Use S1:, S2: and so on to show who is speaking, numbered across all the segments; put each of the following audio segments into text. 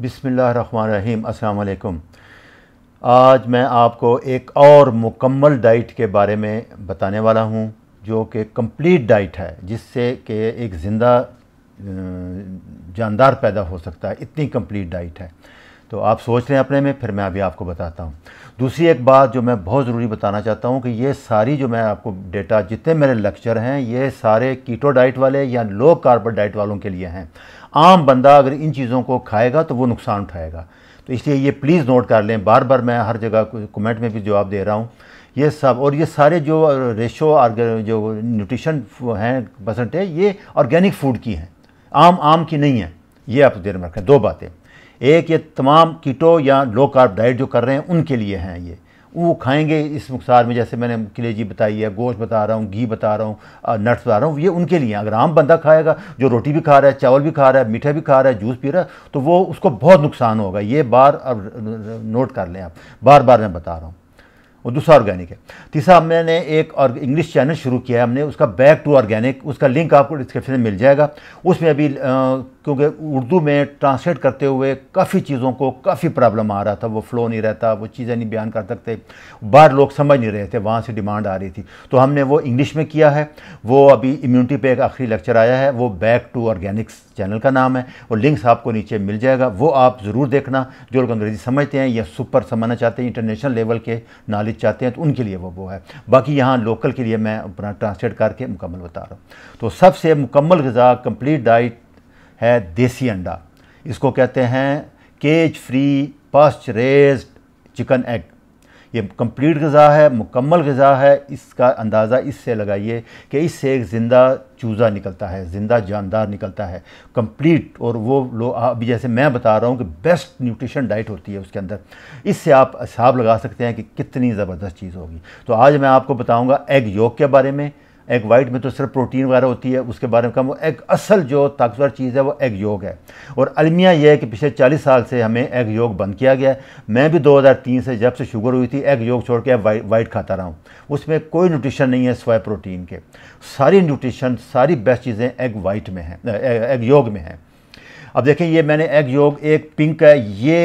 S1: बिसमीम अलकुम आज मैं आपको एक और मुकम्मल डाइट के बारे में बताने वाला हूँ जो कि कंप्लीट डाइट है जिससे कि एक ज़िंदा जानदार पैदा हो सकता है इतनी कंप्लीट डाइट है तो आप सोच रहे हैं अपने में फिर मैं अभी आपको बताता हूँ दूसरी एक बात जो मैं बहुत ज़रूरी बताना चाहता हूँ कि ये सारी जो मैं आपको डेटा जितने मेरे लेक्चर हैं ये सारे कीटो डाइट वाले या लो कार्बन डाइट वालों के लिए हैं आम बंदा अगर इन चीज़ों को खाएगा तो वो नुकसान उठाएगा तो इसलिए ये प्लीज़ नोट कर लें बार बार मैं हर जगह कमेंट में भी जवाब दे रहा हूँ ये सब और ये सारे जो रेशो जो न्यूट्रिशन हैं परसेंटेज ये ऑर्गेनिक फूड की हैं आम आम की नहीं है ये आप देर तो में रखें दो बातें एक ये तमाम कीटो या लो कार्ब डाइट जो कर रहे हैं उनके लिए हैं ये वो खाएंगे इस नुकसान में जैसे मैंने जी बताई है गोश्त बता रहा हूँ घी बता रहा हूँ नट्स बता रहा हूँ ये उनके लिए अगर आम बंदा खाएगा जो रोटी भी खा रहा है चावल भी खा रहा है मीठा भी खा रहा है जूस पी रहा है तो वो उसको बहुत नुकसान होगा ये बार अब नोट कर लें आप बार बार मैं बता रहा हूँ वो दूसरा ऑर्गेनिक है तीसरा हमने एक और इंग्लिश चैनल शुरू किया है हमने उसका बैक टू ऑर्गेनिक उसका लिंक आपको डिस्क्रिप्शन में मिल जाएगा उसमें अभी क्योंकि उर्दू में ट्रांसलेट करते हुए काफ़ी चीज़ों को काफ़ी प्रॉब्लम आ रहा था वो फ्लो नहीं रहता वो चीज़ें नहीं बयान कर सकते बाहर लोग समझ नहीं रहे थे वहाँ से डिमांड आ रही थी तो हमने वो इंग्लिश में किया है वो अभी इम्यूनिटी पे एक आखिरी लेक्चर आया है वो बैक टू ऑर्गेनिक्स चैनल का नाम है और लिंक्स आपको नीचे मिल जाएगा वो आप ज़रूर देखना जो लोग अंग्रेज़ी समझते हैं या सुपर समझना चाहते हैं इंटरनेशनल लेवल के नॉलेज मजीद चाहते हैं तो उनके लिए वो वो है बाकी यहाँ लोकल के लिए मैं अपना ट्रांसलेट करके मुकम्मल बता रहा हूँ तो सबसे मुकम्मल गज़ा कम्प्लीट डाइट है देसी अंडा इसको कहते हैं cage free pastured chicken egg ये कंप्लीट गज़ा है मुकम्मल गज़ा है इसका अंदाज़ा इससे लगाइए कि इससे एक ज़िंदा चूज़ा निकलता है ज़िंदा जानदार निकलता है कंप्लीट और वो लोग अभी जैसे मैं बता रहा हूँ कि बेस्ट न्यूट्रिशन डाइट होती है उसके अंदर इससे आप हिसाब लगा सकते हैं कि कितनी ज़बरदस्त चीज़ होगी तो आज मैं आपको बताऊँगा एग योग के बारे में एग वाइट में तो सिर्फ प्रोटीन वगैरह होती है उसके बारे में कम एग असल जो ताकतवर चीज़ है वो एग योग है और अलमिया यह है कि पिछले 40 साल से हमें एग योग बंद किया गया है मैं भी 2003 से जब से शुगर हुई थी एग योग छोड़ के वाइट वाइट खाता रहा हूँ उसमें कोई न्यूट्रिशन नहीं है स्वाय प्रोटीन के सारी न्यूट्रिशन सारी बेस्ट चीज़ें एग वाइट में हैं एग योग में हैं अब देखें ये मैंने एग योग एक पिंक है ये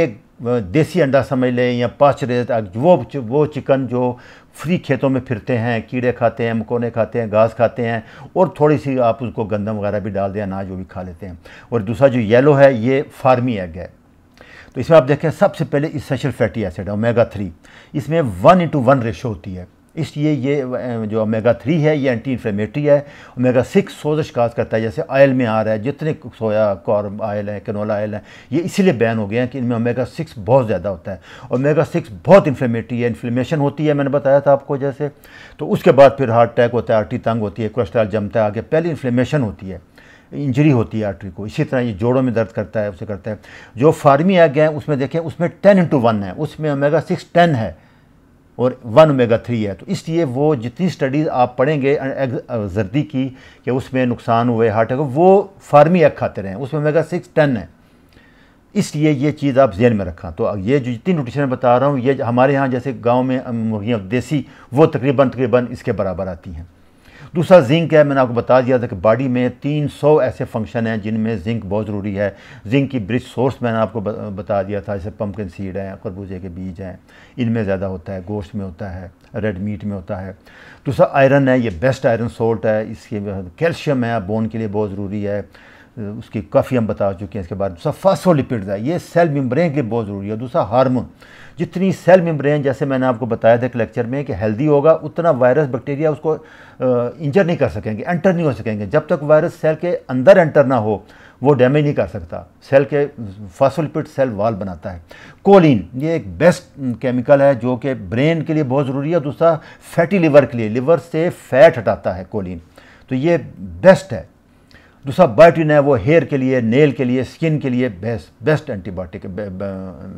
S1: देसी अंडा समझ लें या पास्चराइज वो वो चिकन जो फ्री खेतों में फिरते हैं कीड़े खाते हैं मकोने खाते हैं घास खाते हैं और थोड़ी सी आप उसको गंदम वगैरह भी डाल दें अनाज वो भी खा लेते हैं और दूसरा जो येलो है ये फार्मी एग है तो इसमें आप देखें सबसे पहले इसेंशियल फैटी एसिड है ओमेगा थ्री इसमें वन इंटू वन रेशो होती है इसलिए ये जो ओमेगा थ्री है ये एंटी इन्फ्लेमेटरी है ओमेगा सिक्स सोजश काज करता है जैसे आयल में आ रहा है जितने सोया कॉर्न आयल है कैनोला आयल है ये इसीलिए बैन हो गया है कि इनमें ओमेगा सिक्स बहुत ज़्यादा होता है ओमेगा सिक्स बहुत इन्फ्लेमेटरी है इन्फ्लेमेशन होती है मैंने बताया था आपको जैसे तो उसके बाद फिर हार्ट अटैक होता है आर्टी तंग होती है कोलेस्ट्रॉल जमता है आगे पहले इन्फ्लेमेशन होती है इंजरी होती है आर्टरी को इसी तरह ये जोड़ों में दर्द करता है उसे करता है जो फार्मी एग है उसमें देखें उसमें टेन इंटू वन है उसमें ओमेगा सिक्स टेन है और वन ओमेगा थ्री है तो इसलिए वो जितनी स्टडीज़ आप पढ़ेंगे जर्दी uh, की कि उसमें नुकसान हुए हार्ट अटैक वो फार्मी एग खाते रहें उसमें ओमेगा सिक्स टेन है इसलिए ये चीज़ आप जहन में रखा तो ये जो जितनी न्यूट्रिशन बता रहा हूँ ये हमारे यहाँ जैसे गाँव में मुर्गियाँ देसी वो तकरीबन तकरीबन इसके बराबर आती हैं दूसरा जिंक है मैंने आपको बता दिया था कि बॉडी में 300 ऐसे फंक्शन हैं जिनमें जिंक बहुत ज़रूरी है जिंक की ब्रिज सोर्स मैंने आपको बता दिया था जैसे पम्पकिन सीड हैं खरबूजे के बीज हैं इनमें ज़्यादा होता है गोश्त में होता है रेड मीट में होता है दूसरा आयरन है ये बेस्ट आयरन सोल्ट है इसके कैल्शियम है बोन के लिए बहुत ज़रूरी है उसकी काफ़ी हम बता चुके हैं इसके बारे में दूसरा फास्फोलिपिड्स है ये सेल मेम्ब्रेन के लिए बहुत ज़रूरी है दूसरा हार्मोन जितनी सेल मेम्ब्रेन जैसे मैंने आपको बताया था एक लेक्चर में कि हेल्दी होगा उतना वायरस बैक्टीरिया उसको इंजर नहीं कर सकेंगे एंटर नहीं हो सकेंगे जब तक वायरस सेल के अंदर एंटर ना हो वो डैमेज नहीं कर सकता सेल के फासोलिपिड सेल वाल बनाता है कोलिन ये एक बेस्ट केमिकल है जो कि ब्रेन के लिए बहुत ज़रूरी है दूसरा फैटी लिवर के लिए लिवर से फैट हटाता है कोलिन तो ये बेस्ट है दूसरा बायोटिन है वो हेयर के लिए नेल के लिए स्किन के लिए बेस्ट बेस्ट एंटीबायोटिक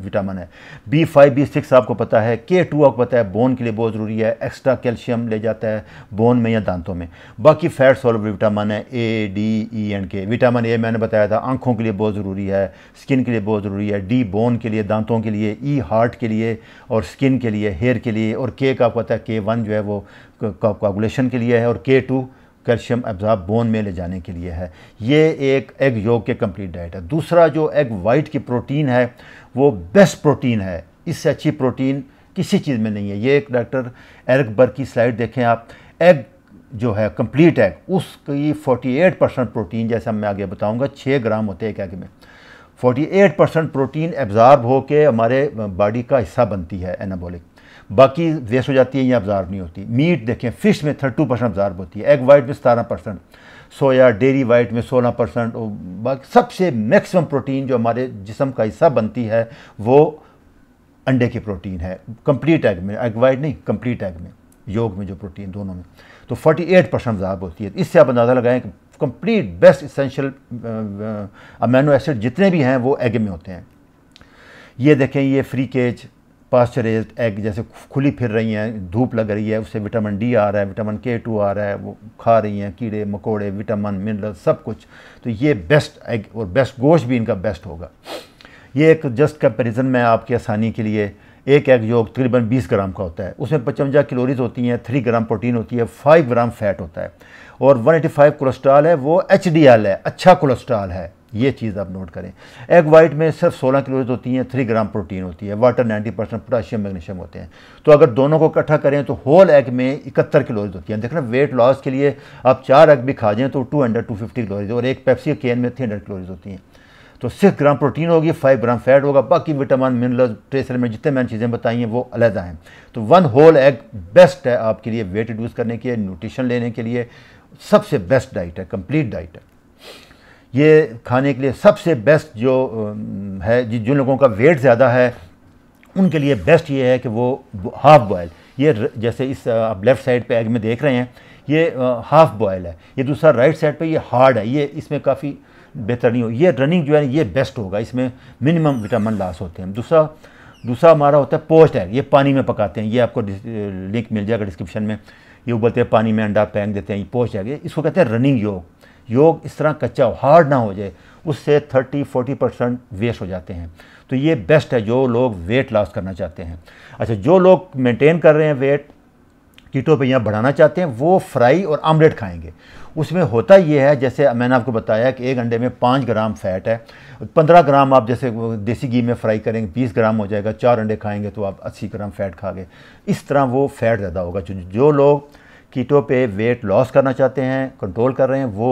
S1: विटामिन है बी फाइव बी सिक्स आपको पता है के टू आपको पता है बोन के लिए बहुत ज़रूरी है एक्स्ट्रा कैल्शियम ले जाता है बोन में या दांतों में बाकी फैट सॉल्व विटामिन है A D E and K vitamin A मैंने बताया था आंखों के लिए बहुत ज़रूरी है स्किन के लिए बहुत ज़रूरी है डी बोन के लिए दांतों के लिए ई e, हार्ट के लिए और स्किन के लिए हेयर के लिए और के का आपको पता है के वन जो है वो कैलकुलेशन के लिए है और के टू कैल्शियम एब्जॉर्ब बोन में ले जाने के लिए है ये एक एग योग के कंप्लीट डाइट है दूसरा जो एग वाइट की प्रोटीन है वो बेस्ट प्रोटीन है इससे अच्छी प्रोटीन किसी चीज़ में नहीं है ये एक डॉक्टर एरक बर की स्लाइड देखें आप एग जो है कंप्लीट एग उसकी 48 परसेंट प्रोटीन जैसा मैं आगे बताऊंगा 6 ग्राम होते हैं एक एग में 48 परसेंट प्रोटीन एब्ज़ार्ब होकर हमारे बॉडी का हिस्सा बनती है एनाबॉलिक बाकी वेस्ट हो जाती है ये अब्जार्व नहीं होती मीट देखें फ़िश में थर्टी टू परसेंट अब्जार्व होती है एग वाइट में सतारह परसेंट सोया डेरी वाइट में सोलह परसेंट और बाकी सबसे मैक्सिमम प्रोटीन जो हमारे जिसम का हिस्सा बनती है वो अंडे की प्रोटीन है कंप्लीट एग में एग वाइट नहीं कंप्लीट एग में योग में जो प्रोटीन दोनों में तो 48 परसेंट अब्जार्व होती है इससे आप अंदाज़ा लगाएं कि complete best essential amino acid जितने भी हैं वो एग में होते हैं ये देखें ये फ्री केज पास्चराइज एग जैसे खुली फिर रही हैं धूप लग रही है उससे विटामिन डी आ रहा है विटामिन के टू आ रहा है वो खा रही हैं कीड़े मकोड़े विटामिन मिनरल सब कुछ तो ये बेस्ट एग और बेस्ट गोश्त भी इनका बेस्ट होगा ये एक जस्ट कंपेरिजन में आपकी आसानी के लिए एक एग जो तकरीबन 20 ग्राम का होता है उसमें पचवंजा कैलोरीज होती हैं थ्री ग्राम प्रोटीन होती है फाइव ग्राम फैट होता है और 185 कोलेस्ट्रॉल है वो एच है अच्छा कोलेस्ट्रॉल है ये चीज़ आप नोट करें एग वाइट में सिर्फ 16 किलोज होती हैं 3 ग्राम प्रोटीन होती है वाटर 90 परसेंट पोटाशियम मैग्नीशियम होते हैं तो अगर दोनों को इकट्ठा करें तो होल एग में इकहत्तर किलोज होती हैं देखना वेट लॉस के लिए आप चार एग भी खा जाएँ तो two hundred two fifty calories और एक पेप्सी केन में थ्री हंड्रेड किलोज होती हैं तो सिक्स ग्राम प्रोटीन होगी फाइव ग्राम फैट होगा बाकी विटामिन मिनरल ट्रेसर में जितने मैंने चीज़ें बताई हैं वो अलहदा हैं तो वन होल एग बेस्ट है आपके लिए वेट रिड्यूस करने के लिए न्यूट्रिशन लेने के लिए सबसे बेस्ट डाइट है कंप्लीट डाइट है ये खाने के लिए सबसे बेस्ट जो है जिन लोगों का वेट ज़्यादा है उनके लिए बेस्ट ये है कि वो हाफ़ बॉयल ये जैसे इस आप लेफ़्ट साइड पे एग में देख रहे हैं ये हाफ़ बॉयल है ये दूसरा राइट साइड पे ये हार्ड है ये इसमें काफ़ी बेहतर नहीं हो ये रनिंग जो है ये बेस्ट होगा इसमें मिनिमम विटामिन लॉस होते हैं दूसरा दूसरा हमारा होता है पोस्ट एग ये पानी में पकाते हैं ये आपको लिंक मिल जाएगा डिस्क्रिप्शन में ये उबलते हैं पानी में अंडा पैंक देते हैं ये पोस्ट एग इसको कहते हैं रनिंग योग योग इस तरह कच्चा हार्ड ना हो जाए उससे 30-40 परसेंट वेस्ट हो जाते हैं तो ये बेस्ट है जो लोग वेट लॉस करना चाहते हैं अच्छा जो लोग मेंटेन कर रहे हैं वेट कीटो पे यहाँ बढ़ाना चाहते हैं वो फ्राई और आमलेट खाएंगे उसमें होता ये है जैसे मैंने आपको बताया कि एक अंडे में पाँच ग्राम फैट है पंद्रह ग्राम आप जैसे देसी घी में फ्राई करेंगे बीस ग्राम हो जाएगा चार अंडे खाएंगे तो आप अस्सी ग्राम फैट खा गए इस तरह वो फैट ज़्यादा होगा जो लोग कीटो पे वेट लॉस करना चाहते हैं कंट्रोल कर रहे हैं वो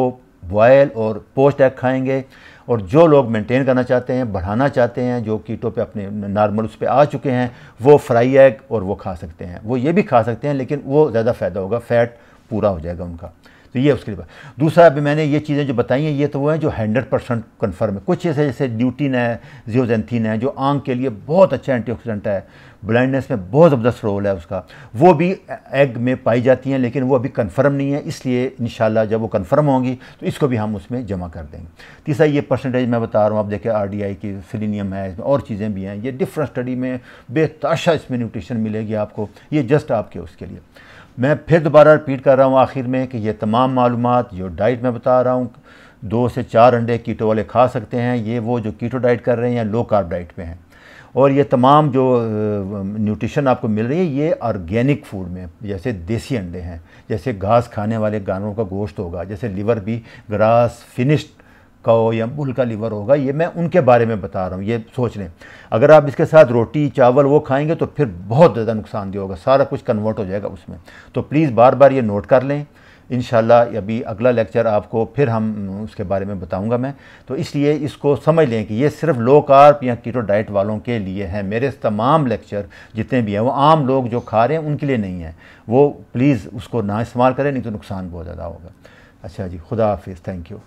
S1: बॉयल और पोस्ट एग खाएंगे और जो लोग मेंटेन करना चाहते हैं बढ़ाना चाहते हैं जो कीटो पे अपने नॉर्मल उस पर आ चुके हैं वो फ्राई एग और वो खा सकते हैं वो ये भी खा सकते हैं लेकिन वो ज़्यादा फ़ायदा होगा फैट पूरा हो जाएगा उनका तो ये उसके लिए दूसरा अभी मैंने ये चीज़ें जो बताई हैं ये तो वो हैं जो हंड्रेड परसेंट कन्फर्म है कुछ ऐसे जैसे ड्यूटीन है जियोजेंथिन है जो आँख के लिए बहुत अच्छा एंटीऑक्सीडेंट है ब्लाइंडनेस में बहुत ज़बरदस्त रोल है उसका वो भी एग में पाई जाती हैं लेकिन वो अभी कन्फर्म नहीं है इसलिए इन जब वो कन्फर्म होंगी तो इसको भी हम उसमें जमा कर देंगे तीसरा ये परसेंटेज मैं बता रहा हूँ आप देखें आर डी आई की सिलीनियम है इसमें और चीज़ें भी हैं ये डिफरेंट स्टडी में बेताशा इसमें न्यूट्रिशन मिलेगी आपको ये जस्ट आपके उसके लिए मैं फिर दोबारा रिपीट कर रहा हूँ आखिर में कि ये तमाम मालूम जो डाइट मैं बता रहा हूँ दो से चार अंडे कीटो वाले खा सकते हैं ये वो जो कीटो डाइट कर रहे हैं या लो कार्ब डाइट पे हैं और ये तमाम जो न्यूट्रिशन आपको मिल रही है ये ऑर्गेनिक फूड में जैसे देसी अंडे हैं जैसे घास खाने वाले गानों का गोश्त होगा जैसे लीवर भी ग्रास फिनिश्ड का हो या बुल का लीवर होगा ये मैं उनके बारे में बता रहा हूँ ये सोच लें अगर आप इसके साथ रोटी चावल वो खाएंगे तो फिर बहुत ज़्यादा नुकसानदेह होगा सारा कुछ कन्वर्ट हो जाएगा उसमें तो प्लीज़ बार बार ये नोट कर लें इन अभी अगला लेक्चर आपको फिर हम उसके बारे में बताऊंगा मैं तो इसलिए इसको समझ लें कि ये सिर्फ लो कार्प या कीटो डाइट वालों के लिए हैं मेरे तमाम लेक्चर जितने भी हैं वो आम लोग जो खा रहे हैं उनके लिए नहीं है वो प्लीज़ उसको ना इस्तेमाल करें नहीं तो नुकसान बहुत ज़्यादा होगा अच्छा जी खुदा हाफिज़ थैंक यू